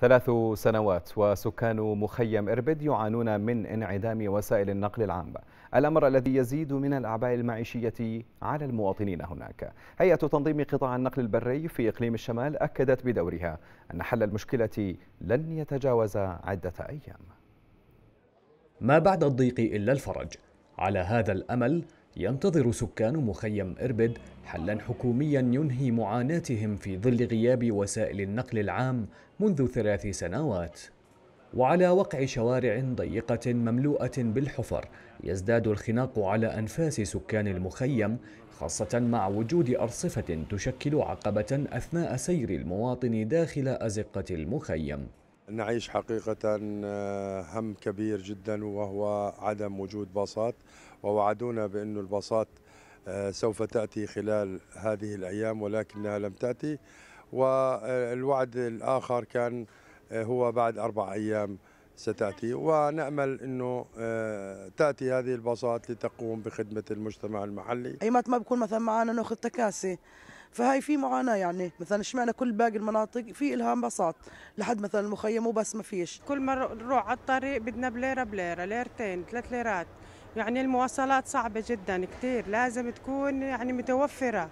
ثلاث سنوات وسكان مخيم إربد يعانون من انعدام وسائل النقل العام الأمر الذي يزيد من الأعباء المعيشية على المواطنين هناك هيئة تنظيم قطاع النقل البري في إقليم الشمال أكدت بدورها أن حل المشكلة لن يتجاوز عدة أيام ما بعد الضيق إلا الفرج على هذا الأمل ينتظر سكان مخيم إربد حلا حكوميا ينهي معاناتهم في ظل غياب وسائل النقل العام منذ ثلاث سنوات وعلى وقع شوارع ضيقة مملوءة بالحفر يزداد الخناق على أنفاس سكان المخيم خاصة مع وجود أرصفة تشكل عقبة أثناء سير المواطن داخل أزقة المخيم نعيش حقيقة آه، هم كبير جدا وهو عدم وجود باصات ووعدونا بأن الباصات آه، سوف تأتي خلال هذه الأيام ولكنها لم تأتي والوعد الآخر كان آه، هو بعد أربع أيام ستأتي ونأمل أنه تأتي هذه الباصات لتقوم بخدمة المجتمع المحلي أيمت ما بكون مثلا معنا ناخذ تكاسي فهاي في معاناه يعني مثلا اشمعنا كل باقي المناطق في لها باصات لحد مثلا المخيم وبس ما فيش كل ما نروح على الطريق بدنا بليره بليره ليرتين ثلاث ليرات يعني المواصلات صعبه جدا كثير لازم تكون يعني متوفره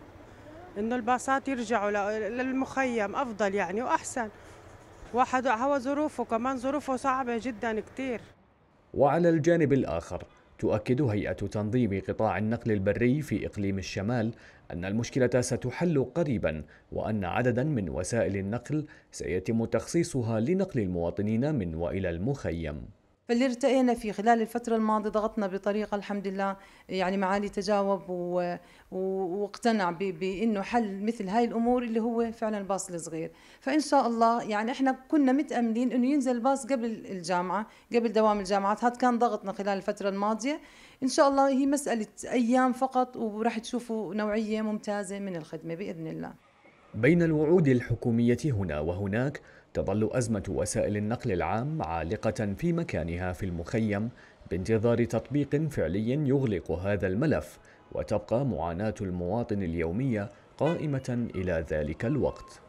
انه الباصات يرجعوا للمخيم افضل يعني واحسن واحد هو ظروفه كمان ظروفه صعبه جدا كثير وعلى الجانب الاخر تؤكد هيئة تنظيم قطاع النقل البري في إقليم الشمال أن المشكلة ستحل قريبا وأن عددا من وسائل النقل سيتم تخصيصها لنقل المواطنين من وإلى المخيم فاللي ارتئينا فيه خلال الفترة الماضية ضغطنا بطريقة الحمد لله يعني معالي تجاوب و... و... واقتنع ب... بأنه حل مثل هاي الأمور اللي هو فعلا الباص الصغير فإن شاء الله يعني إحنا كنا متأملين أنه ينزل الباص قبل الجامعة قبل دوام الجامعات هذا كان ضغطنا خلال الفترة الماضية إن شاء الله هي مسألة أيام فقط وراح تشوفوا نوعية ممتازة من الخدمة بإذن الله بين الوعود الحكومية هنا وهناك تظل أزمة وسائل النقل العام عالقة في مكانها في المخيم بانتظار تطبيق فعلي يغلق هذا الملف وتبقى معاناة المواطن اليومية قائمة إلى ذلك الوقت